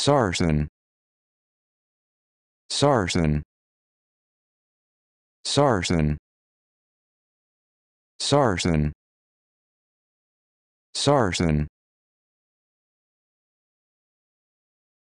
Sarsen Sarsen Sarsen Sarsen Sarsen